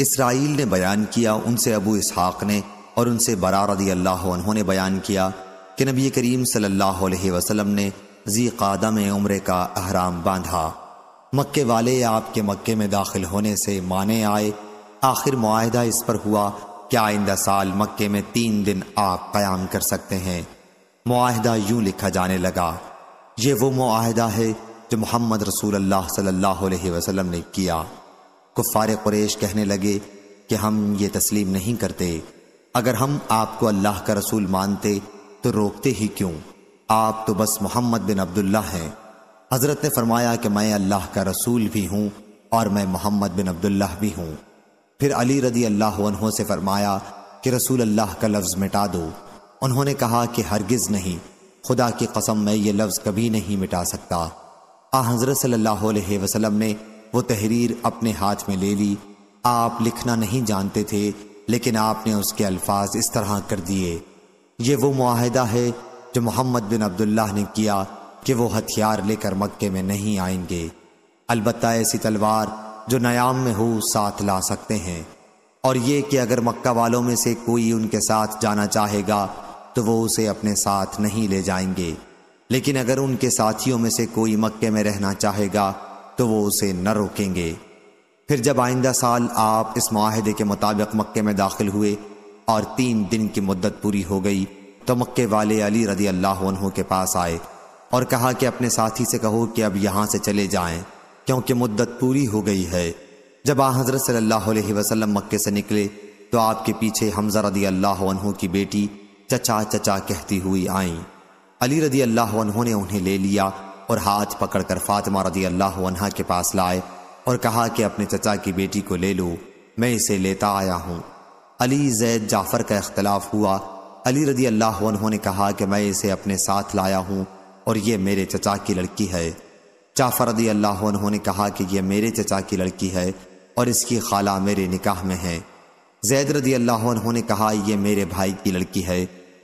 Israel ने बयान किया उनसे अबू इसहाक ने और उनसे बरा रदी अल्लाह उन्होंने बयान किया कि नबी करीम सल्लल्लाहु अलैहि वसल्लम ने जी कादम उम्र का अहराम बांधा मक्के वाले आपके मक्के में दाखिल होने से माने आए आखिर माहदा इस पर हुआ कि आइंदा साल मक्के में तीन दिन आप क्याम कर सकते हैं माहदा यूं लिखा जाने लगा ये वो माहदा है जो मोहम्मद रसूल अल्लाह सल्लल्लाहु अलैहि वसल्लम ने किया कुफ़ार कुरैश कहने लगे कि हम ये तस्लीम नहीं करते अगर हम आपको अल्लाह का रसूल मानते तो रोकते ही क्यों आप तो बस मोहम्मद बिन अब्दुल्ला हैं हजरत ने फरमाया कि मैं अल्लाह का रसूल भी हूँ और मैं मोहम्मद बिन अब्दुल्ला भी हूँ फिर अली रदी अल्लाह से फरमाया कि रसूल अल्लाह का लफ्ज़ मिटा दो उन्होंने कहा कि हरगिज़ नहीं खुदा की कसम मैं ये लफ्ज़ कभी नहीं मिटा सकता आ हजरत सल्लल्लाहु अलैहि वसल्लम ने वो तहरीर अपने हाथ में ले ली आप लिखना नहीं जानते थे लेकिन आपने उसके अल्फाज इस तरह कर दिए ये वो माहिदा है जो मोहम्मद बिन अब्दुल्ला ने किया कि वो हथियार लेकर मक्के में नहीं आएंगे अलबत् ऐसी तलवार जो नयाम में हो साथ ला सकते हैं और ये कि अगर मक्का वालों में से कोई उनके साथ जाना चाहेगा तो वो उसे अपने साथ नहीं ले जाएंगे लेकिन अगर उनके साथियों में से कोई मक्के में रहना चाहेगा तो वो उसे न रोकेंगे फिर जब आइंदा साल आप इस माहदे के मुताबिक मक्के में दाखिल हुए और तीन दिन की मुद्दत पूरी हो गई तो मक्के वाले अली रदी अल्लाह के पास आए और कहा कि अपने साथी से कहो कि अब यहां से चले जाएं क्योंकि मुद्दत पूरी हो गई है जब आ हजरत सल्लल्लाहु अलैहि वसल्लम मक्के से निकले तो आपके पीछे हमजा रदी अल्लाह की बेटी चचा चचा कहती हुई आई अली रदी अल्लाह ने उन्हें ले लिया और हाथ पकड़कर फातिमा रदी अल्लाह अनहा के पास लाए और कहा कि अपने चचा की बेटी को ले लो मैं इसे लेता आया हूँ अली जैद जाफ़र का इख्तलाफ हुआ अली रदी अल्लाह ने कहा कि मैं इसे अपने साथ लाया हूँ और ये मेरे चचा की लड़की है जाफ़र रदी अल्लाह ने कहा कि यह मेरे चचा की लड़की है और इसकी खाला मेरे निकाह में है जैद रदी अल्लाह ने कहा यह मेरे भाई की लड़की है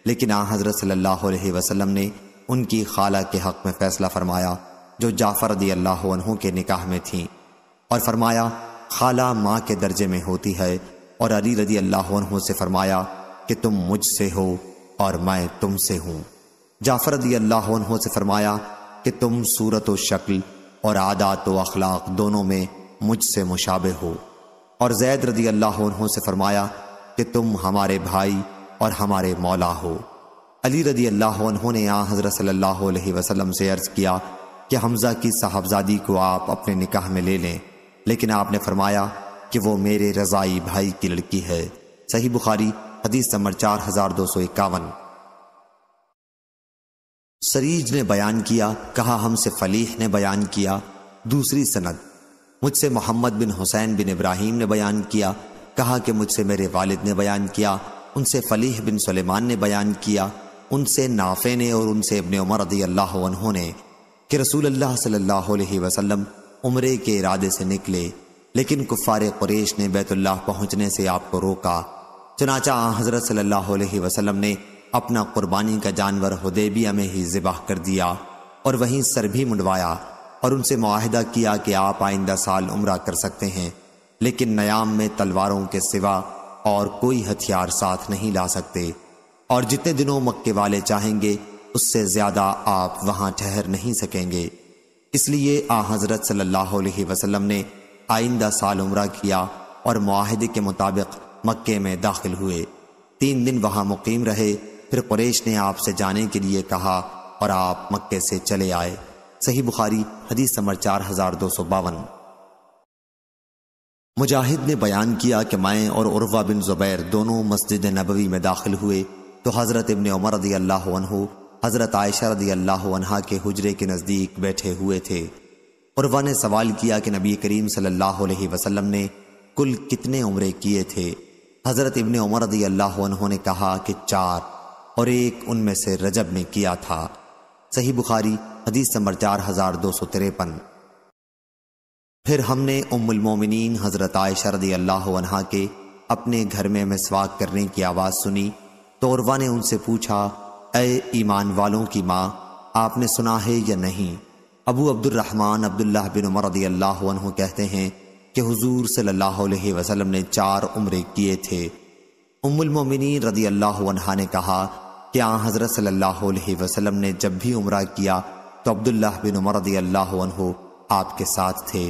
लेकिन आ हज़रत सल्लल्लाहु अलैहि वसल्लम ने उनकी खाला के हक में फैसला फरमाया जो जाफर दी अल्लाह के निकाह में थी और फरमाया खाला माँ के दर्जे में होती है और अली रदी अल्लाह से फरमाया कि तुम मुझसे हो और मैं तुमसे हूँ जाफर रदी अल्लाह से फरमाया कि तुम सूरत व शक्ल और आदात व अखलाक दोनों में मुझसे मुशाबे हो और जैद रदी अल्लाह से फरमाया कि तुम हमारे भाई और हमारे मौला हो अली रदी अल्लाह उन्होंने यहाँ हज़रत सल्ला वसलम से अर्ज़ किया कि हमज़ा की साहबजादी को आप अपने निकाह में ले लें लेकिन आपने फरमाया कि वो मेरे रज़ाई भाई की लड़की है सही बुखारी हदीस नंबर चार हज़ार दो सौ इक्यावन सरीज ने बयान किया कहा हमसे फलीह ने बयान किया दूसरी सनद मुझसे मोहम्मद बिन हुसैन बिन इब्राहिम ने बयान किया कहा कि मुझसे मेरे वालिद ने बयान किया उनसे फलीह बिन सलेमान ने बयान किया उनसे नाफे ने और उनसे अपने उमर रदी अल्लाह ने कि रसूल अल्लाह सल्लल्लाहु अलैहि वसल्लम के इरादे से निकले लेकिन कुफ़ार कुरेश ने बैतुल्लाह पहुंचने से आपको रोका चनाचा हज़रत सल्लल्लाहु ने अपना क़ुरबानी का जानवर हदेबिया में ही ज़िबाह कर दिया और वहीं सर भी मुंडवाया और उनसे माहदा किया कि आप आइंदा साल उम्र कर सकते हैं लेकिन नयाम में तलवारों के सिवा और कोई हथियार साथ नहीं ला सकते और जितने दिनों मक्के वाले चाहेंगे उससे ज्यादा आप वहां ठहर नहीं सकेंगे इसलिए आ हजरत सल्लल्लाहु अलैहि वसल्लम ने आइंदा साल उम्र किया और माहदे के मुताबिक मक्के में दाखिल हुए तीन दिन वहां मुकीम रहे फिर कुरेश ने आपसे जाने के लिए कहा और आप मक्के से चले आए सही बुखारी हदीस समर चार हजार दो सौ बावन मुजाहिद ने बयान किया कि मैं और उर्वा बिन जुबैर दोनों मस्जिद नबवी में दाखिल हुए तो हज़रत इबन उमर रदी अल्लाह हज़रत आयशा रदी अल्लाह के हजरे के नज़दीक बैठे हुए थे और वह ने सवाल किया कि नबी करीम सल्लल्लाहु अलैहि वसल्लम ने कुल कितने उम्रे किए थे हज़रत इबन उमर रदी अल्लाह ने कहा कि चार और एक उनमें से रजब में किया था सही बुखारी हदीस नंबर चार हज़ार दो सौ तिरपन फिर हमने उम्मुलमोमिन हज़रत आयशा रदी अल्लाह के अपने घर में मिसवाक करने की आवाज़ सुनी तोरवा ने उनसे पूछा अय ईमान वालों की माँ आपने सुना है या नहीं अबू अब्दुलरहमान अब्दुल्ला बिन उमर रदी अल्लाह कहते हैं कि हुजूर सल्लल्लाहु अलैहि वसल्लम ने चार उम्रे किए थे उम्मुलमोमिनी रदी अल्लाह ने कहा कि आ हज़रत सल्लल्लाहु अलैहि वसल्लम ने जब भी उम्र किया तो अब्दुल्ला बिन उमर रदी अल्लाह आपके साथ थे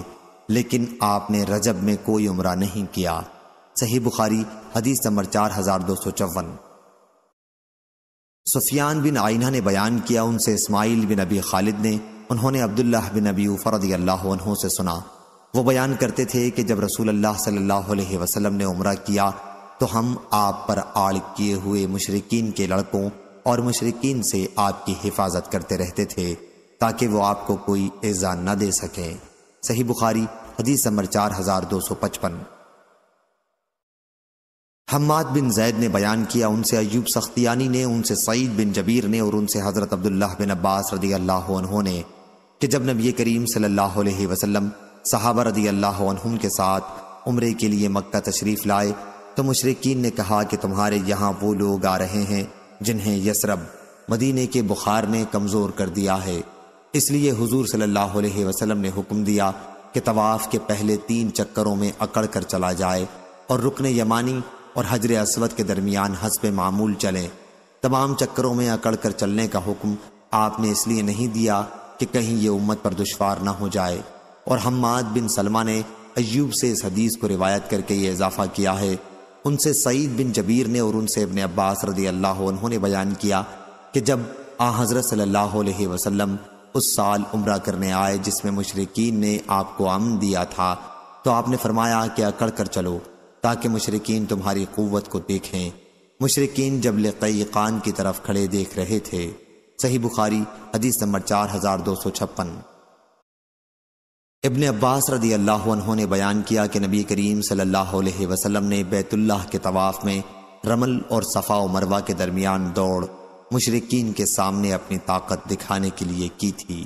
लेकिन आपने रजब में कोई उम्र नहीं किया सही बुखारी हदीस नंबर चार हज़ार दो सौ चौवन सुफियान बिन आइना ने बयान किया उनसे इस्माइल बिन अबी खालिद ने उन्होंने अब्दुल्लाह बिन अबी फ़रदी अल्लाह से सुना वो बयान करते थे कि जब रसूल अल्लाह सल्लल्लाहु अलैहि वसल्लम ने उम्र किया तो हम आप पर आड़ किए हुए मुशरकिन के लड़कों और मुशरकिन से आपकी हिफाजत करते रहते थे ताकि वो आपको कोई ऐजा न दे सकें सही बुखारी हदीस नंबर चार हजार दो सौ पचपन हम्माद बिन जैद ने बयान किया उनसे अयूब सख्तियानी ने उनसे सईद बिन जबीर ने और उनसे हज़रत अब्दुल्ला बिन अब्बास रदी अल्लाह ने कि जब नबी करीम सल्लल्लाहु अलैहि वसल्लम सहाबा रदी अल्लाह के साथ उम्रे के लिए मक्का तशरीफ़ लाए तो मुशरकिन ने कहा कि तुम्हारे यहाँ वो लोग आ रहे हैं जिन्हें यसरब मदीने के बुखार ने कमज़ोर कर दिया है इसलिए हजूर सल्लल्लाहु वसलम ने हुक्म दिया कि तवाफ़ के पहले तीन चक्करों में अकड़ कर चला जाए और रुकन यमानी और हजर असवद के दरमियान हसब मामूल चलें तमाम चक्करों में अकड़ कर चलने का हुक्म आपने इसलिए नहीं दिया कि कहीं ये उम्मत पर दुशवार ना हो जाए और हमाद बिन सलमा ने अयूब से इस हदीस को रिवायत करके ये इजाफा किया है उनसे सईद बिन जबीर ने और उनसे अपने अब्बास रदी अल्लाह उन्होंने बयान किया कि जब आ हज़रत सल्लल्लाहु अलैहि वसल्लम उस साल उम्र करने आए जिसमें मुशरकिन ने आपको अमन दिया था तो आपने फरमाया कि अकड़ कर चलो ताकि मुशरकिन तुम्हारी क़वत को देखें मुशरकिन जबल कान की तरफ खड़े देख रहे थे सही बुखारी हदीस नंबर चार हजार दो सौ छप्पन इबन अब्बास रदी अल्लाह ने बयान किया कि नबी करीम सल्लल्लाहु ने बैतुल्लाह के तवाफ़ में रमल और सफ़ा मरवा के दरमियान दौड़ मुशरकिन के सामने अपनी ताकत दिखाने के लिए की थी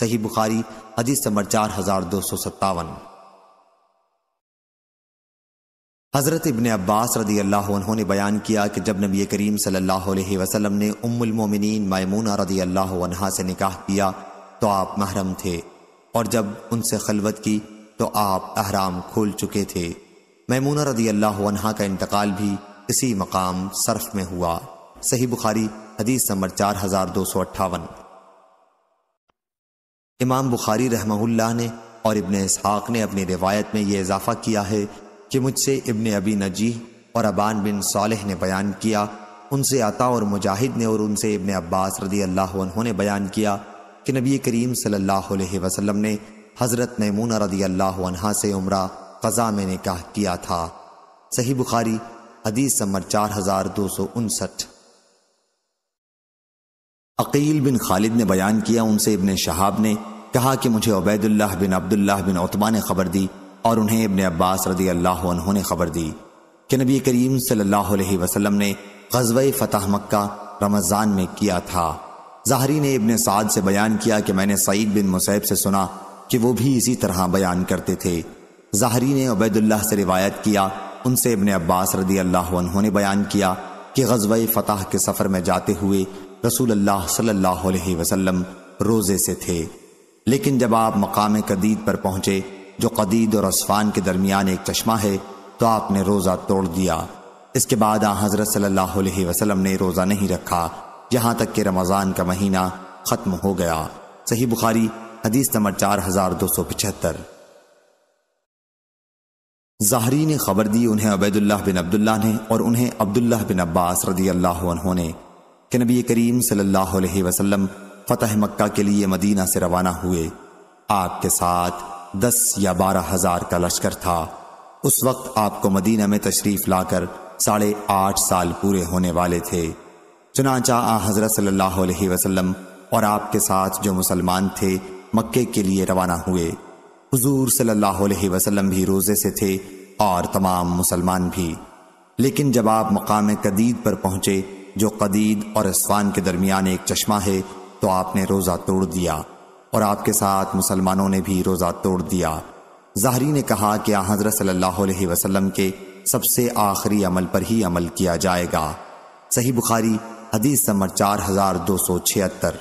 सही बुखारी हदीस नंबर चार हजार दो सौ सत्तावन हज़रत इबन अब्बास रदी अल्लाह ने बयान किया कि जब नबी करीम सल्लल्लाहु अलैहि वसल्लम ने उम्मुलमोमिन मायमूना रदी अल्लाह से निकाह किया तो आप महरम थे और जब उनसे खलवत की तो आप अहराम खोल चुके थे मैमूना रदी अल्लाह का इंतकाल भी इसी मकाम सर्फ में हुआ सही बुखारी हदीस नंबर चार हज़ार दो सौ अट्ठावन इमाम बुखारी रहमहुल्लाह ने और इबन इसहाक ने अपनी रिवायत में यह इजाफ़ा किया है कि मुझसे इब्ने अबी नजीह और अबान बिन सालेह ने बयान किया उनसे आता और मुजाहिद ने और उनसे इब्ने अब्बास रदी अल्लाह ने बयान किया कि नबी करीम सल्लल्लाहु अलैहि वसल्लम ने हज़रत नमूना रदी अल्लाह से उम्र क़ज़ा में निकाह किया था सही बुखारी हदीस समर चार हज़ार दो सौ उनसठ अकील बिन खालिद ने बयान किया उनसे इब्ने शहाब ने कहा कि मुझे उबैदुल्लाह बिन अब्दुल्लाह बिन उतबा ने खबर दी और उन्हें इबन अब्बास रदी अल्लाह ने खबर दी कि नबी करीम सल्लल्लाहु अलैहि वसल्लम ने गजब फ़तह मक्का रमज़ान में किया था जहरी ने इबन साद से बयान किया कि मैंने सईद बिन मुसैब से सुना कि वो भी इसी तरह बयान करते थे जहरी ने उबैदुल्लाह से रिवायत किया उनसे इबन अब्बास रदी अल्लाह ने बयान किया कि गजब फ़तह के सफ़र में जाते हुए रसूल अल्लाह सल्लल्लाहु अलैहि वसल्लम रोज़े से थे लेकिन जब आप मकाम कदीद पर पहुंचे जो कदीद और असफान के दरमियान एक चश्मा है तो आपने रोज़ा तोड़ दिया इसके बाद आ हज़रत सल्लल्लाहु अलैहि वसल्लम ने रोज़ा नहीं रखा यहाँ तक कि रमज़ान का महीना ख़त्म हो गया सही बुखारी हदीस नंबर चार हज़ार दो सौ पचहत्तर ज़ाहरी ने खबर दी उन्हें अबैदुल्लाह बिन अब्दुल्ला ने और उन्हें अब्दुल्ला बिन अब्बास रदी अल्लाह ने कि नबी करीम सल्लल्लाहु अलैहि वसल्लम फ़तह मक्का के लिए मदीना से रवाना हुए आपके साथ दस या बारह हजार का लश्कर था उस वक्त आपको मदीना में तशरीफ लाकर साढ़े आठ साल पूरे होने वाले थे चुनाचा आ हजरत सल्लल्लाहु अलैहि वसल्लम और आपके साथ जो मुसलमान थे मक्के के लिए रवाना हुए हजूर सल्लाम भी रोज़े से थे और तमाम मुसलमान भी लेकिन जब आप मकाम कदीद पर पहुंचे जो कदीद और इस्वान के दरमियान एक चश्मा है तो आपने रोज़ा तोड़ दिया और आपके साथ मुसलमानों ने भी रोज़ा तोड़ दिया जहरी ने कहा कि हजरत सल्लल्लाहु अलैहि वसल्लम के सबसे आखिरी अमल पर ही अमल किया जाएगा सही बुखारी हदीस नंबर चार हजार दो सौ छिहत्तर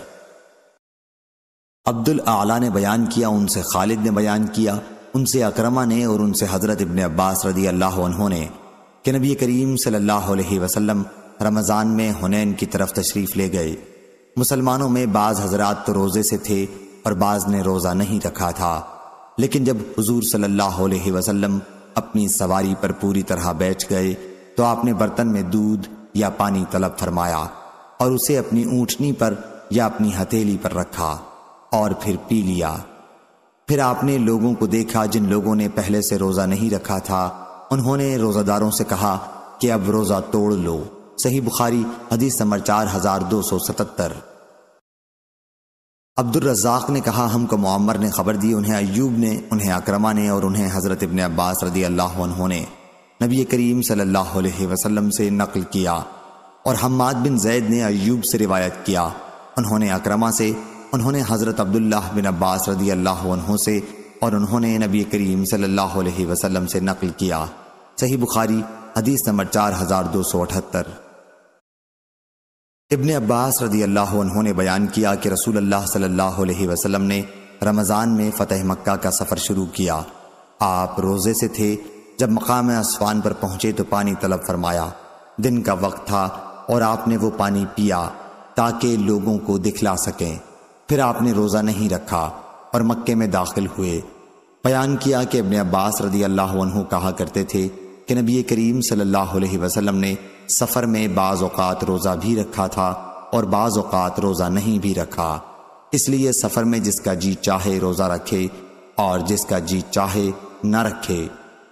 अब्दुल आला ने बयान किया उनसे खालिद ने बयान किया उनसे अक्रमा ने और उनसे हजरत इबन अब्बास रदी अल्लाह ने कि नबी करीम सल्लल्लाहु अलैहि वसल्लम रमज़ान में हुनैन की तरफ तशरीफ़ ले गए मुसलमानों में बाज़ हजरात तो रोज़े से थे और बाज ने रोज़ा नहीं रखा था लेकिन जब हजूर सल्लाह वसलम अपनी सवारी पर पूरी तरह बैठ गए तो आपने बर्तन में दूध या पानी तलब फरमाया और उसे अपनी ऊँटनी पर या अपनी हथेली पर रखा और फिर पी लिया फिर आपने लोगों को देखा जिन लोगों ने पहले से रोज़ा नहीं रखा था उन्होंने रोज़ादारों से कहा कि अब रोज़ा तोड़ लो सही बुखारी हदीस नंबर चार हजार दो सौ सतहत्तर अब्दुलरजाक ने कहा हमको मम्मर ने खबर दी उन्हें अयूब ने उन्हें अक्रमा ने और उन्हें हज़रत इबन अब्बास रदी अल्लाह ने नबी करीम सल्लल्लाहु अलैहि वसल्लम से नकल किया और हम्माद बिन जैद ने अयूब से रिवायत किया उन्होंने अक्रमा से उन्होंने हज़रत अब्दुल्ला बिन अब्बास रदी अल्लाह से और उन्होंने नबी करीम सल्लल्लाहु अलैहि से नकल किया सही बुखारी हदीस नंबर चार हज़ार दो सौ अठहत्तर इब्ने अब्बास रदी अल्लाह उन्होंने बयान किया कि रसूल अल्लाह सल्लल्लाहु अलैहि वसल्लम ने रमज़ान में फ़तेह मक्का का सफ़र शुरू किया आप रोज़े से थे जब मकाम आसमान पर पहुँचे तो पानी तलब फरमाया दिन का वक्त था और आपने वो पानी पिया ताकि लोगों को दिखला सकें फिर आपने रोज़ा नहीं रखा और मक्के में दाखिल हुए बयान किया कि इबन अब्बास रदी अल्लाह कहा करते थे कि नबी करीम सल्लल्लाहु अलैहि वसल्लम ने सफ़र में बाज़ औकात रोज़ा भी रखा था और बाज़ अवत रोज़ा नहीं भी रखा इसलिए सफ़र में जिसका जी चाहे रोज़ा रखे और जिसका जी चाहे न रखे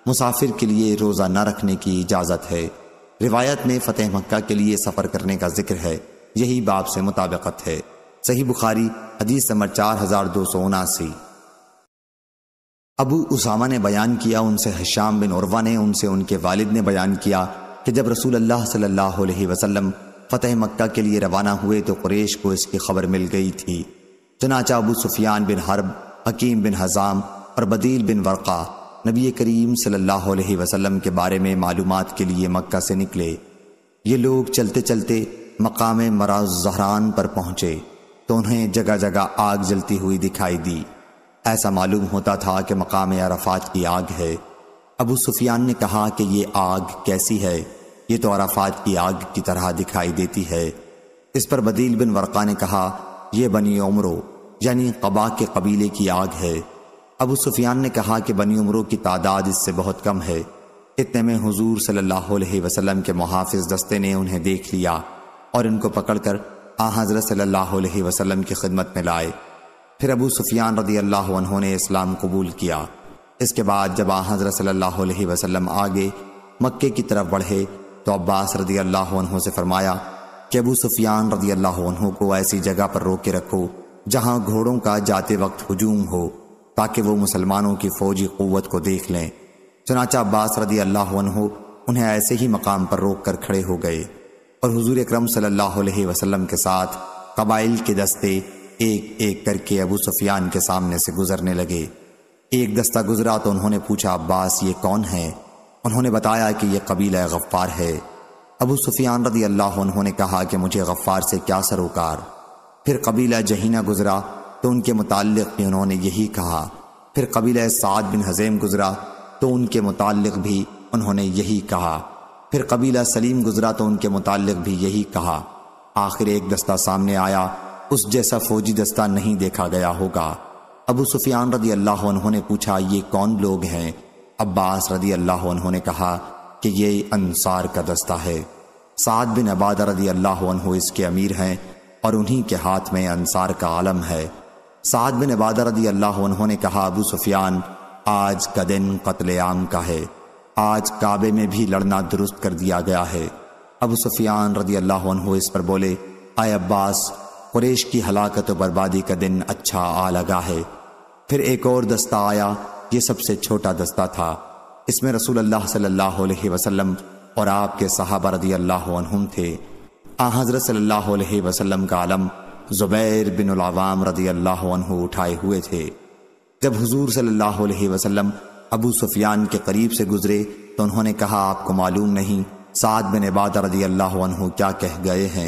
मुसाफिर के लिए रोज़ा न रखने की इजाज़त है रिवायत में फ़तेह मक्का के लिए सफ़र करने का जिक्र है यही बाप से मुताबिकत है सही बुखारी हदीस नंबर चार हज़ार दो सौ उनासी अबू उसामा ने बयान किया उनसे हशाम बिन उर्वा ने उनसे उनके वालिद ने बयान किया कि जब रसूल अल्लाह सल्लल्लाहु अलैहि वसल्लम फतेह मक्का के लिए रवाना हुए तो कुरेश को इसकी खबर मिल गई थी चनाचा Abu Sufyan bin Harb Hakim bin Hizam और बदील बिन वर्का नबी करीम सल्लल्लाहु अलैहि वसल्लम के बारे में मालूम के लिए मक्का से निकले ये लोग चलते चलते मकाम मराज जहरान पर पहुंचे तो उन्हें जगह जगह आग जलती हुई दिखाई दी ऐसा मालूम होता था कि मकाम अरफात की आग है अबू सुफियान ने कहा कि ये आग कैसी है ये तो अराफात की आग की तरह दिखाई देती है इस पर बदील बिन वर्का ने कहा यह बनी उम्रो यानी कबा के कबीले की आग है अबू सुफियान ने कहा कि बनी उम्रो की तादाद इससे बहुत कम है इतने में हुजूर सल्लल्लाहु अलैहि वसल्लम के मुहाफ़ दस्ते ने उन्हें देख लिया और इनको पकड़कर आ हज़रत सल्लल्लाहु अलैहि वसल्लम की खिदमत में लाए फिर अबू सुफियान रदी अल्लाह ने इस्लाम कबूल किया इसके बाद जब हज़रत सल्लल्लाहु अलैहि वसल्लम आगे मक्के की तरफ बढ़े तो अब्बास रदी अल्लाह से फरमाया कि अबू सुफियान रदी अल्लाह को ऐसी जगह पर रोक रखो जहाँ घोड़ों का जाते वक्त हजूम हो ताकि वो मुसलमानों की फौजी क़वत को देख लें चनाचा अब्बास रदी अल्लाह उन्हें ऐसे ही मकाम पर रोक कर खड़े हो गए और हजूर अक्रम सल्लाम के साथ कबाइल के दस्ते एक एक करके अबू सुफियान के सामने से गुजरने लगे एक दस्ता गुजरा तो उन्होंने पूछा अब्बास ये कौन है उन्होंने बताया कि यह कबीला गफ्फार है अबू सुफियान रदी अल्लाह उन्होंने कहा कि मुझे गफ्फार से क्या सरोकार फिर कबीला जहीना गुजरा तो उनके मुतालिक भी उन्होंने यही कहा फिर कबीला साद बिन हज़ैम गुजरा तो उनके मुतालिक भी उन्होंने यही कहा फिर कबीला सलीम गुजरा तो उनके मुतालिक भी यही कहा आखिर एक दस्ता सामने आया उस जैसा फौजी दस्ता नहीं देखा गया होगा अबू सुफियान रदी अल्लाह ने पूछा ये कौन लोग हैं अब्बास रदी अल्लाह ने कहा कि ये अनसार का दस्ता है साद बिन अबाद रदी अल्लाह इसके अमीर हैं और उन्हीं के हाथ में अनसार का आलम है साद बिन अबाद रदी अल्लाह ने कहा अबू सुफियान आज का दिन कतलेआम का है आज काबे में भी लड़ना दुरुस्त कर दिया गया है अबू सुफियान रदी अल्लाह इस पर बोले आए अब्बास कुरेश की हलाकत और बर्बादी का दिन अच्छा आ लगा है फिर एक और दस्ता आया ये सबसे छोटा दस्ता था इसमें रसूल अल्लाह सल्लल्लाहु अलैहि वसल्लम और आपके सहाबा रदी अल्लाह थे आ हज़रत सल्लल्लाहु अलैहि वसल्लम का आलम ज़ुबैर बिन अवाम रदी अल्लाह उठाए हुए थे जब हजूर सल्लल्लाहु अलैहि वसल्लम अबू सुफियान के करीब से गुजरे तो उन्होंने कहा आपको मालूम नहीं साद बिन इबादा रदी अल्लाह क्या कह गए हैं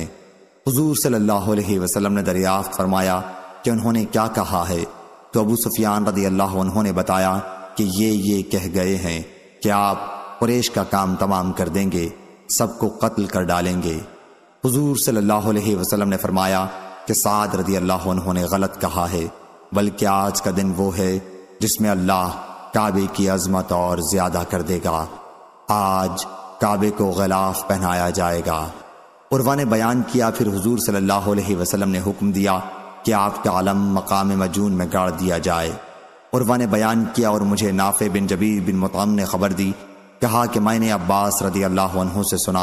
हजूर सल्लाम ने दरियाफ्त फरमाया कि उन्होंने क्या कहा है तो अबू सुफियान रदी अल्लाह उन्होंने बताया कि ये ये कह गए हैं कि आप परेश का काम तमाम कर देंगे सबको कत्ल कर डालेंगे हजूर सल्लल्लाहु अलैहि ने फरमाया कि साद रदी अल्लाह उन्होंने गलत कहा है बल्कि आज का दिन वो है जिसमें अल्लाह काबे की अजमत और ज्यादा कर देगा आज काबे को गलाफ पहनाया जाएगा कुरवा ने बयान किया फिर हजूर सल्लाम ने हुक्म दिया कि आपका आलम मकाम मजून में गाड़ दिया जाए उर्वा ने बयान किया और मुझे नाफे बिन जबीर बिन मुताम ने खबर दी कहा कि मैंने अब्बास रदी अल्लाह से सुना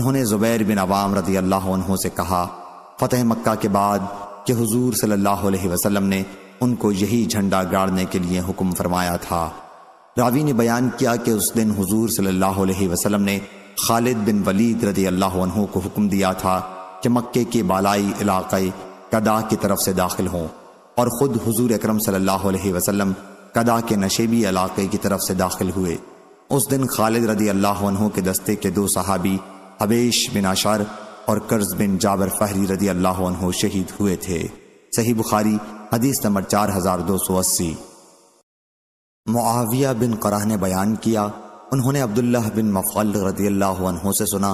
उन्होंने ज़ुबैर बिन अवाम रदी अल्लाह से कहा फ़तेह मक्का के बाद कि हजूर सल्लल्लाहु अलैहि ने उनको यही झंडा गाड़ने के लिए हुक्म फरमाया था रावी ने बयान किया कि उस दिन हुजूर सल्लल्लाहु अलैहि वसल्लम ने खालिद बिन वलीद रदी अल्लाह को हुक्म दिया था कि मक्के के बालाई इलाके कदा की तरफ से दाखिल हों और ख़ुद हजूर अक्रम सल्ला कदा के नशेबी इलाके की तरफ से दाखिल हुए उस दिन खालिद रदी अल्लाह के दस्ते के दो सहाबी हबेश बिन आशार और कर्ज बिन जाबर फहरी रदी अल्लाह शहीद हुए थे सही बुखारी हदीस नंबर चार हजार दो सौ अस्सी मुआविया बिन कराह ने बयान किया उन्होंने अब्दुल्लाह बिन मफ़ल रदी अल्लाह से सुना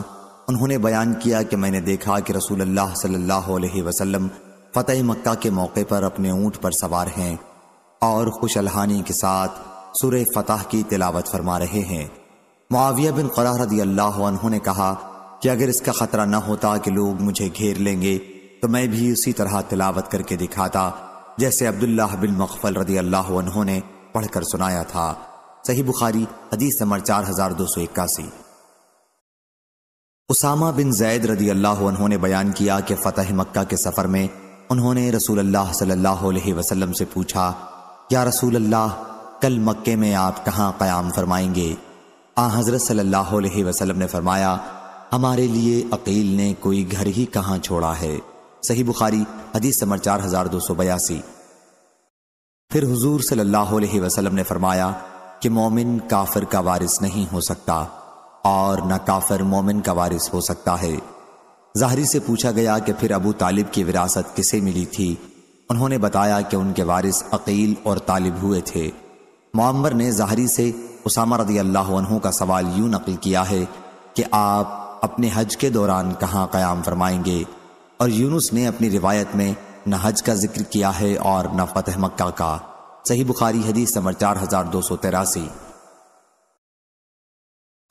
उन्होंने बयान किया कि मैंने देखा कि रसूल अल्लाह सल्लल्लाहु अलैहि वसल्लम फ़तेह मक्का के मौके पर अपने ऊँट पर सवार हैं और खुशलहानी के साथ सुर फतह की तिलावत फरमा रहे हैं मुआविया बिन खरा रदी अल्लाह ने कहा कि अगर इसका ख़तरा न होता कि लोग मुझे घेर लेंगे तो मैं भी उसी तरह तिलावत करके दिखाता जैसे अब्दुल्लाह बिन मकफल रदी अल्लाह ने पढ़कर सुनाया था सही बुखारी हदीस नंबर चार हजार दो सौ इक्यासी उसामा बिन जैद रदी अल्लाह उन्होंने बयान किया कि फतेह मक्का के सफ़र में उन्होंने रसूल अल्लाह सल्लल्लाहु अलैहि वसल्लम से पूछा या रसूल अल्लाह कल मक्के में आप कहाँ क्याम फरमाएंगे आ हज़रत सल्लल्लाहु अलैहि वसल्लम ने फरमाया हमारे लिए अकील ने कोई घर ही कहाँ छोड़ा है सही बुखारी हदीस समर चार हजार दो सौ बयासी फिर हजूर सल्लाह वसलम ने फरमाया कि मोमिन काफिर का वारिस नहीं हो सकता और न काफिर मोमिन का वारिस हो सकता है जाहरी से पूछा गया कि फिर अबू तालिब की विरासत किसे मिली थी उन्होंने बताया कि उनके वारिस अकील और तालिब हुए थे मम्बर ने जाहरी से उसामा रदी अल्लाह का सवाल यूं नकल किया है कि आप अपने हज के दौरान कहाँ क़याम फरमाएंगे और यूनुस ने अपनी रिवायत में न हज का जिक्र किया है और न फतेह मक्का का सही बुखारी हदीस नंबर चार हजार दो सौ तेरासी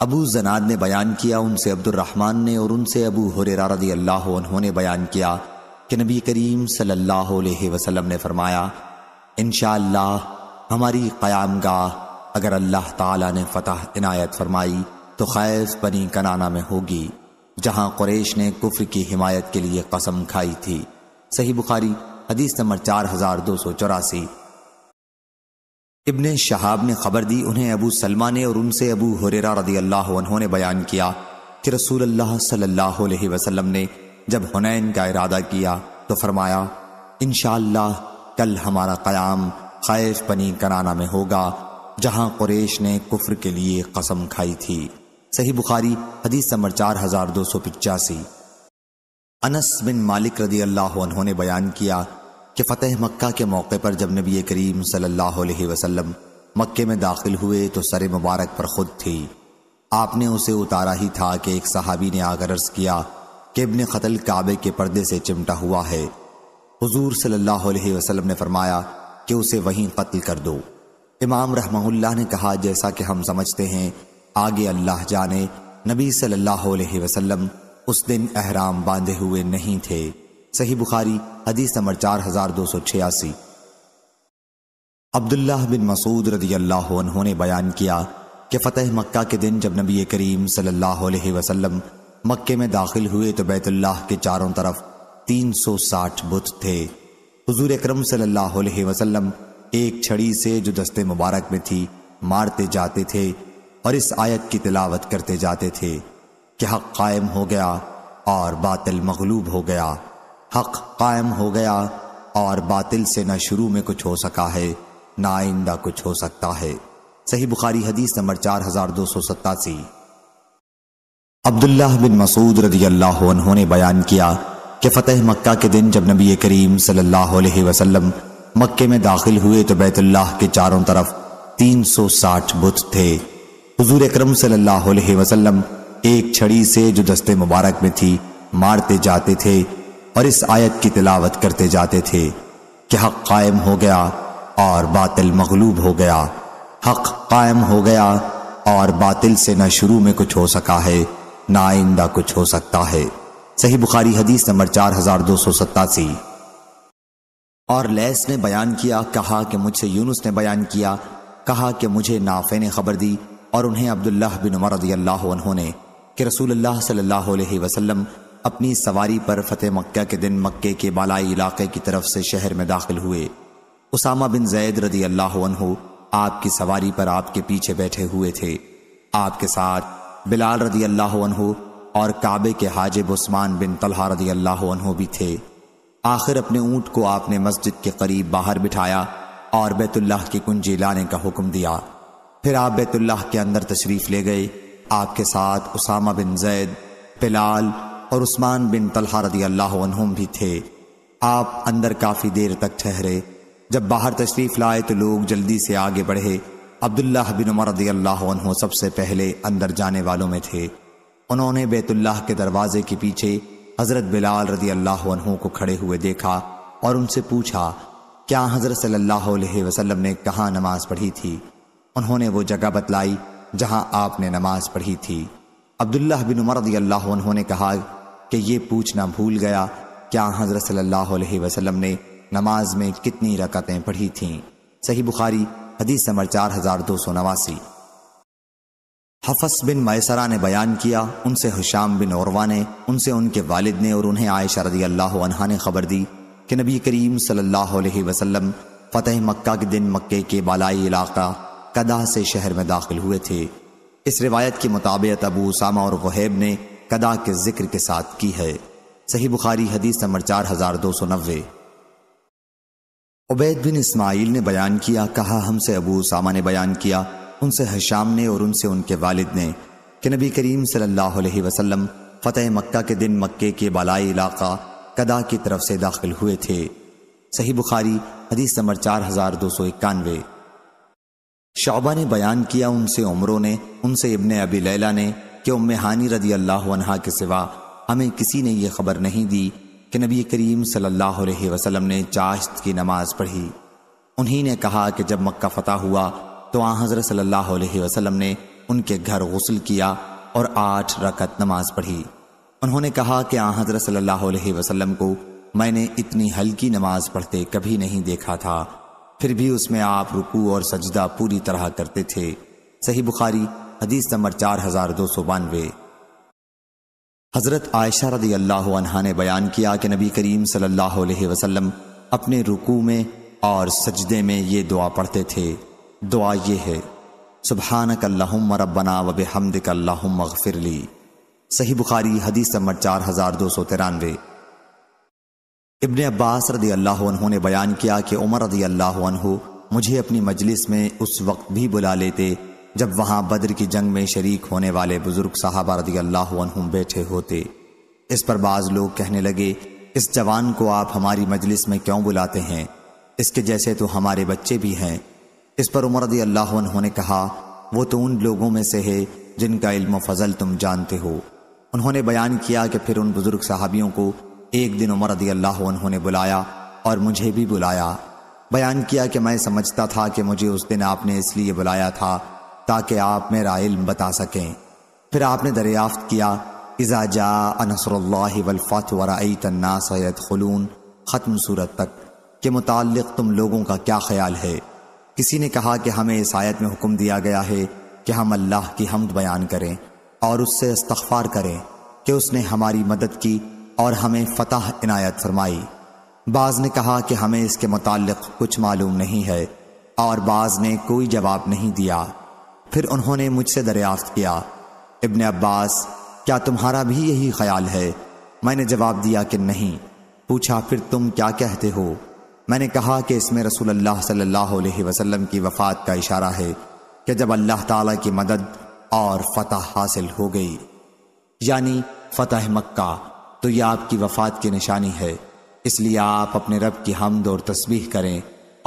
अबू जनाद ने बयान किया उनसे अब्दुलरहमान ने और उनसे अबू हुरेरा रदी अल्लाह उन्होंने बयान किया कि नबी करीम सल्लल्लाहु अलैहि वसल्लम ने फरमाया इन हमारी क्याम गाह अगर अल्लाह ताला ने फतह इनायत फरमाई तो खैस बनी कनाना में होगी जहां कुरैश ने कुफर की हिमायत के लिए कसम खाई थी सही बुखारी हदीस नंबर चार हजार दो सौ चौरासी इब्ने शहाब ने खबर दी उन्हें अबू सलमा ने और उनसे अबू हुरेरा रदी अल्लाह ने बयान किया कि रसूल अल्लाह सल्लल्लाहु अलैहि वसल्लम ने जब हुनैन का इरादा किया तो फरमाया इन कल हमारा क़याम खैफ बनी कराना में होगा जहां कुरेश ने कुफ्र के लिए कसम खाई थी सही बुखारी हदीस नंबर चार हजार दो सौ पिचासी अनस बिन मालिक रदी अल्लाह ने बयान किया कि फ़तेह मक्का के मौके पर जब नबी करीम सल्लल्लाहु अलैहि वसल्लम मक्के में दाखिल हुए तो सर मुबारक पर खुद थी आपने उसे उतारा ही था कि एक सहाबी ने आकर अर्ज किया कि इबन कतल काबे के पर्दे से चिमटा हुआ है हुजूर सल्लल्लाहु अलैहि वसल्लम ने फरमाया कि उसे वहीं कत्ल कर दो इमाम रहमहुल्लाह ने कहा जैसा कि हम समझते हैं आगे अल्लाह जाने नबी सल्लल्लाहु अलैहि वसल्लम उस दिन अहराम बांधे हुए नहीं थे सही बुखारी हदीस नंबर चार हजार दो सौ छियासी अब्दुल्ला बिन मसूद रदी अल्लाह उन्होंने बयान किया कि फ़तेह मक्का के दिन जब नबी करीम सल्लल्लाहु अलैहि वसल्लम मक्के में दाखिल हुए तो बैतुल्लाह के चारों तरफ साठ बुत थे हजूर अकरम सल्लल्लाहु अलैहि वसल्लम एक छड़ी से जो दस्ते मुबारक में थी मारते जाते थे और इस आयत की तिलावत करते जाते थे कि हक कायम हो गया और बातिल मगलूब हो गया हक कायम हो गया और बातिल से न शुरू में कुछ हो सका है ना आइंदा कुछ हो सकता है सही बुखारी हदीस नंबर चार हजार दो सौ सत्तासी अब्दुल्ला बिन मसूद रजी अल्लाह उन्होंने बयान किया कि फतेह मक्का के दिन जब नबी करीम सल्लल्लाहु अलैहि वसल्लम मक्के में दाखिल हुए तो बैतुल्लाह के चारों तरफ 360 बुत थे हुजूर अकरम सल्लल्लाहु अलैहि वसल्लम एक छड़ी से जो दस्ते मुबारक में थी मारते जाते थे और इस आयत की तिलावत करते जाते थे कि हक कायम हो गया और बातिल मगलूब हो गया हक कायम हो गया और बातिल से ना शुरू में कुछ हो सका है ना आइंदा कुछ हो सकता है सही बुखारी हदीस नंबर चार हजार दो सौ सत्तासी और लैस ने बयान किया कहा कि मुझसे यूनुस ने बयान किया कहा कि मुझे नाफे ने खबर दी और उन्हें अब्दुल्ला बिन उमर रदी अल्लाह ने कि रसूल अल्लाह सल्लल्लाहु अलैहि वसल्लम अपनी सवारी पर फतेह मक्का के दिन मक्के के बालाई इलाके की तरफ से शहर में दाखिल हुए उसामा बिन जैद रदी अल्लाह आपकी सवारी पर आपके पीछे बैठे हुए थे आपके साथ बिलाल रदी अल्लाह और काबे के हाजिब उस्मान बिन तलहा रदी अल्लाह भी थे आखिर अपने ऊंट को आपने मस्जिद के करीब बाहर बिठाया और बैतुल्लाह की कुंजी लाने का हुक्म दिया फिर आप बैतुल्लाह के अंदर तशरीफ़ ले गए आपके साथ उसामा बिन जैद बिलाल और उस्मान बिन तलहा रदी अल्लाह भी थे आप अंदर काफ़ी देर तक ठहरे जब बाहर तशरीफ़ लाए तो लोग जल्दी से आगे बढ़े अब्दुल्ला बिन उमर रदी अल्लाह सबसे पहले अंदर जाने वालों में थे उन्होंने बैतुल्लाह के दरवाजे के पीछे हज़रत बिलाल रदी अल्लाह को खड़े हुए देखा और उनसे पूछा क्या हज़रत सल्लल्लाहु अलैहि वसल्लम ने कहाँ नमाज़ पढ़ी थी उन्होंने वो जगह बतलाई जहाँ आपने नमाज़ पढ़ी थी अब्दुल्ला बिन उमर रदी अल्लाह ने कहा कि ये पूछना भूल गया क्या हजरत सल्लल्लाहु अलैहि वसल्लम ने नमाज में कितनी रकतें पढ़ी थीं सही बुखारी हदीस नंबर चार हजार दो सौ नवासी हफस बिन मैसरा ने बयान किया उनसे हुशाम बिन औरवा ने उनसे उनके वालिद ने और उन्हें आयशा रदी अल्लाह अनहा ने खबर दी कि नबी करीम सल्लल्लाहु अलैहि वसल्लम फतेह मक्का के दिन मक्के के बालाई इलाका कदा से शहर में दाखिल हुए थे इस रिवायत के मुताबिक अबू उसामा और वहैब ने कदा के जिक्र के साथ की है सही बुखारी हदीस नंबर चार हजार दो सौ नब्बे उबैद बिन इस्माइल ने बयान किया कहा हमसे अबू सामा ने बयान किया उनसे हशाम ने और उनसे उनके वालिद ने कि नबी करीम सल्लल्लाहु अलैहि वसल्लम फतेह मक्का के दिन मक्के के बालाई इलाका कदा की तरफ से दाखिल हुए थे सही बुखारी हदीस नंबर चार हजार दो सौ इक्यानवे शौबा ने बयान किया उनसे उमरों ने उनसे इबन अबी लैला ने कि उम हानी रदी अल्लाह अनहा के सिवा हमें किसी ने यह खबर नहीं दी कि नबी करीम सल्लल्लाहु अलैहि वसल्लम ने चाश्त की नमाज पढ़ी उन्हीं ने कहा कि जब मक्का फतह हुआ तो आ हजरत सल्लल्लाहु अलैहि वसल्लम ने उनके घर गसल किया और आठ रकत नमाज पढ़ी उन्होंने कहा कि आ हजरत सल्लल्लाहु अलैहि वसल्लम को मैंने इतनी हल्की नमाज पढ़ते कभी नहीं देखा था फिर भी उसमें आप रुकू और सजदा पूरी तरह करते थे सही बुखारी हदीस नंबर चार हजार दो सौ बानवे हज़रत आयशा रदी अल्लाह अनहा ने बयान किया कि नबी करीम सल्लल्लाहु अलैहि वसल्लम अपने रुकू में और सजदे में ये दुआ पढ़ते थे दुआ ये है सुबहान कल्लाम रबना वब हमद अल्लाम मगफिरली सही बुखारी हदीस नंबर चार हजार दो सौ तिरानवे इबन अब्बास रदी अल्लाह ने बयान किया कि उमर रदी अल्लाह मुझे अपनी मजलिस में उस वक्त भी बुला लेते जब वहां बद्र की जंग में शरीक होने वाले बुजुर्ग साहबा रदी अल्लाह बैठे होते इस पर बाज लोग कहने लगे इस जवान को आप हमारी मजलिस में क्यों बुलाते हैं इसके जैसे तो हमारे बच्चे भी हैं इस पर उमर रदी अल्लाह ने कहा वो तो उन लोगों में से है जिनका इल्म फजल तुम जानते हो उन्होंने बयान किया कि फिर उन बुजुर्ग साहबियों को एक दिन उमर रदी अल्लाह ने बुलाया और मुझे भी बुलाया बयान किया कि मैं समझता था कि मुझे उस दिन आपने इसलिए बुलाया था ताकि आप मेरा इल्म बता सकें फिर आपने दरियाफ्त किया इजाजा अनसरल्लाफ़त तन्ना सैद खलून ख़त्म सूरत तक के मुतक़ तुम लोगों का क्या ख्याल है किसी ने कहा कि हमें इस आयत में हुक्म दिया गया है कि हम अल्लाह की हमद बयान करें और उससे इस्तफ़ार करें कि उसने हमारी मदद की और हमें फ़तह इनायत फरमाई बाज़ ने कहा कि हमें इसके मुतल कुछ मालूम नहीं है और बाज़ ने कोई जवाब नहीं दिया फिर उन्होंने मुझसे दरियाफ्त किया इबन अब्बास क्या तुम्हारा भी यही ख्याल है मैंने जवाब दिया कि नहीं पूछा फिर तुम क्या कहते हो मैंने कहा कि इसमें रसूल अल्लाह सल्लल्लाहु अलैहि वसल्लम की वफ़ात का इशारा है कि जब अल्लाह ताला की मदद और फतह हासिल हो गई यानी फतह मक्का तो यह आपकी वफ़ात की निशानी है इसलिए आप अपने रब की हमद और तस्बीह करें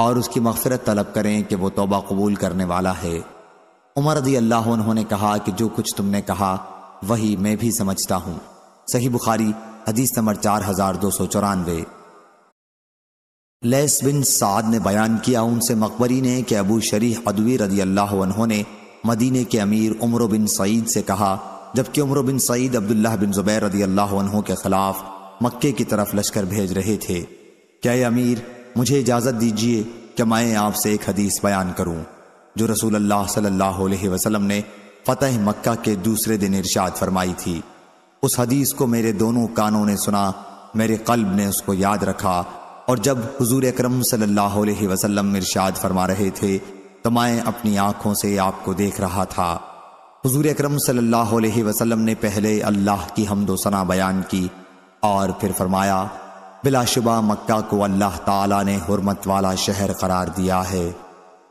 और उसकी मफ़रत तलब करें कि वह तोबा कबूल करने वाला है उमर रदी अल्लाह उन्होंने कहा कि जो कुछ तुमने कहा वही मैं भी समझता हूं सही बुखारी हदीस नंबर चार हजार दो सौ चौरानवे लेस बिन साद ने बयान किया उनसे मकबरी ने कि अबू शरीह अदवी रदी अल्लाह उन्होंने मदीने के अमीर उमर बिन सईद से कहा जबकि उमर बिन सईद अब्दुल्ला बिन जुबैर रदी अल्लाह उन्हों के खिलाफ मक्के की तरफ लश्कर भेज रहे थे क्या अमीर मुझे इजाज़त दीजिए कि मैं आपसे एक हदीस बयान करूं जो रसूल अल्लाह सल्लल्लाहु अलैहि वसल्लम ने फतेह मक्का के दूसरे दिन इरशाद फरमाई थी उस हदीस को मेरे दोनों कानों ने सुना मेरे कल्ब ने उसको याद रखा और जब हुजूर अकरम सल्लल्लाहु अलैहि वसल्लम इरशाद फरमा रहे थे तो मैं अपनी आंखों से आपको देख रहा था हुजूर अकरम सल्लल्लाहु अलैहि वसल्लम ने पहले अल्लाह की हमदोसना सना बयान की और फिर फरमाया बिलाशुबा मक्का को अल्लाह ताला ने हुरमत वाला शहर करार दिया है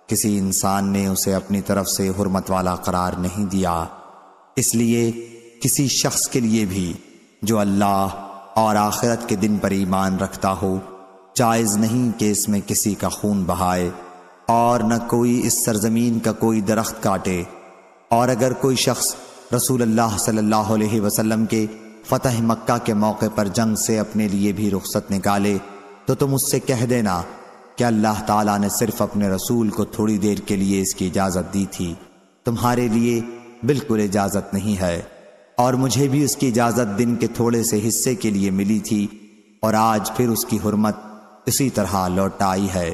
किसी इंसान ने उसे अपनी तरफ से हुरमत वाला करार नहीं दिया इसलिए किसी शख्स के लिए भी जो अल्लाह और आखिरत के दिन पर ईमान रखता हो जायज़ नहीं कि इसमें किसी का खून बहाए और न कोई इस सरजमीन का कोई दरख्त काटे और अगर कोई शख्स रसूल अल्लाह सल्लल्लाहु अलैहि वसल्लम के फ़तह मक्का के मौके पर जंग से अपने लिए भी रुख्सत निकाले तो तुम उससे कह देना कि अल्लाह ताला ने सिर्फ अपने रसूल को थोड़ी देर के लिए इसकी इजाज़त दी थी तुम्हारे लिए बिल्कुल इजाज़त नहीं है और मुझे भी उसकी इजाज़त दिन के थोड़े से हिस्से के लिए मिली थी और आज फिर उसकी हरमत इसी तरह लौट आई है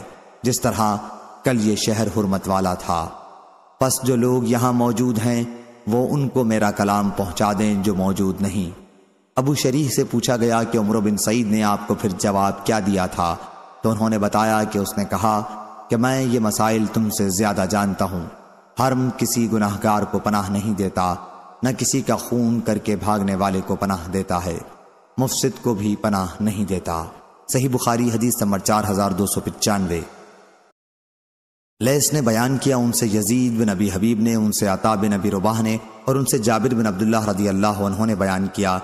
जिस तरह कल ये शहर हरमत वाला था बस जो लोग यहाँ मौजूद हैं वो उनको मेरा कलाम पहुँचा दें जो मौजूद नहीं अबू शरीह से पूछा गया कि उम्र बिन सईद ने आपको फिर जवाब क्या दिया था तो उन्होंने बताया कि उसने कहा कि मैं ये मसाइल तुमसे ज्यादा जानता हूँ हर्म किसी गुनाहगार को पनाह नहीं देता न किसी का खून करके भागने वाले को पनाह देता है मुफसिद को भी पनाह नहीं देता सही बुखारी हदीस नंबर चार हजार दो सौ पचानवे लेस ने बयान किया उनसे यजीद बिन अबी हबीब ने उनसे अता बिन अबी रुबाह ने और उनसे जाबिर बिन अब्दुल्ला रदी अल्लाह उन्होंने बयान किया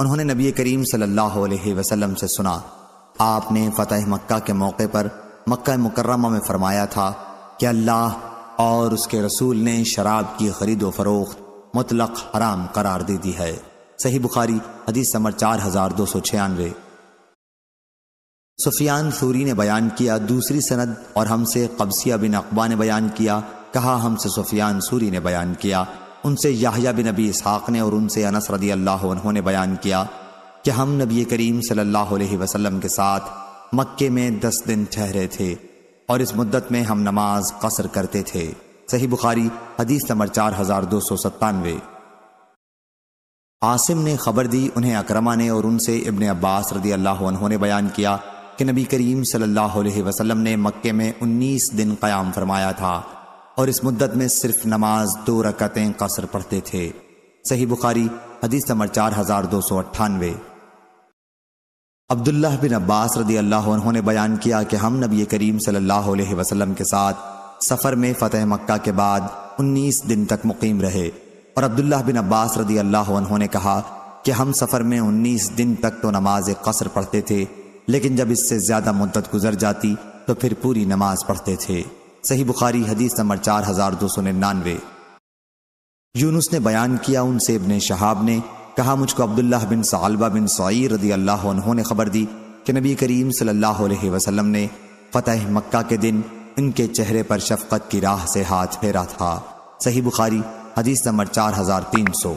उन्होंने नबी करीम सल्लल्लाहु अलैहि वसल्लम से सुना आपने फतेह मक्का के मौके पर मक्का मुकर्रमा में फरमाया था कि अल्लाह और उसके रसूल ने शराब की खरीदो फरोख्त मुतलक हराम करार दे दी है सही बुखारी हदीस समर चार हजार दो सौ छियानवे सुफियान सूरी ने बयान किया दूसरी सनद और हमसे कब्सिया बिन अकबा ने बयान किया कहा हमसे सुफियान सूरी ने बयान किया उनसे याहिया बिन अबी इसहाक ने और उनसे अनस रदी अल्लाह उन्होंने बयान किया कि हम नबी करीम सल्लल्लाहु अलैहि वसल्लम के साथ मक्के में दस दिन ठहरे थे और इस मुद्दत में हम नमाज कसर करते थे सही बुखारी हदीस नंबर चार हजार दो सौ सत्तानवे आसिम ने खबर दी उन्हें अक्रमा ने और उनसे इबन अब्बास रदी अल्लाह ने बयान किया कि नबी करीम सल्लल्लाहु अलैहि वसल्लम ने मक्के में उन्नीस दिन क़याम फरमाया था और इस मुद्दत में सिर्फ नमाज दो रकतें कसर पढ़ते थे सही बुखारी हदीस नंबर चार हजार दो सौ अट्ठानवे अब्दुल्लाह बिन अब्बास रदी अल्लाह उन्होंने बयान किया कि हम नबी करीम सल्लल्लाहु अलैहि वसल्लम के साथ सफ़र में फ़तेह मक्का के बाद 19 दिन तक मुकीम रहे और अब्दुल्लाह बिन अब्बास रदी अल्लाह उन्होंने कहा कि हम सफ़र में 19 दिन तक तो नमाज कसर पढ़ते थे लेकिन जब इससे ज़्यादा मुद्दत गुजर जाती तो फिर पूरी नमाज पढ़ते थे सही बुखारी हदीस नंबर चार हज़ार दो सौ निन्यानवे यूनुस ने बयान किया उनसे इबन शहाब ने कहा मुझको अब्दुल्लाह बिन सालबा बिन सईद रदी अल्लाह ने खबर दी कि नबी करीम सल्लल्लाहु अलैहि वसल्लम ने फतेह मक्का के दिन इनके चेहरे पर शफकत की राह से हाथ फेरा था सही बुखारी हदीस नंबर चार हजार तीन सौ